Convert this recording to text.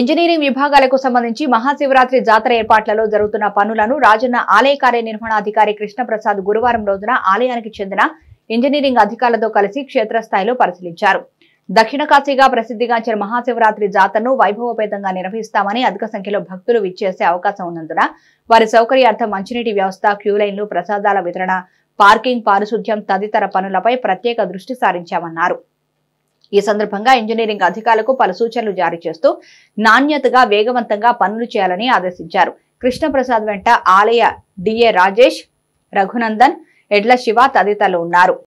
engineering విభాగాలకు సంబంధించి మహాశివరాత్రి జాతర ఏర్పాట్లలో జరుగుతున్న పనులను రాజన్న ఆలయ కార్యనిర్వహణాధికారి కృష్ణప్రసాద్ గురువారం రోజున ఆలయానికి చెందిన ఇంజనీరింగ్ అధికారులతో కలిసి క్షేత్రస్థాయిలో పరిశీలించారు దక్షిణ కాశీగా ప్రసిద్ధిగాంచిన మహాశివరాత్రి జాతరను వైభవపేతంగా నిర్వహిస్తామని అధిక సంఖ్యలో భక్తులు విచ్చేసే అవకాశం ఉన్నందున వారి సౌకర్యార్థం మంచినీటి వ్యవస్థ క్యూలైన్లు ప్రసాదాల వితరణ పార్కింగ్ పారిశుధ్యం తదితర పనులపై ప్రత్యేక దృష్టి సారించామన్నారు ఈ సందర్భంగా ఇంజనీరింగ్ అధికారులకు పలు సూచనలు జారీ చేస్తూ నాణ్యతగా వేగవంతంగా పనులు చేయాలని ఆదేశించారు కృష్ణప్రసాద్ వెంట ఆలయ డిఏ రాజేష్ రఘునందన్ ఎడ్ల శివ తదితరులు ఉన్నారు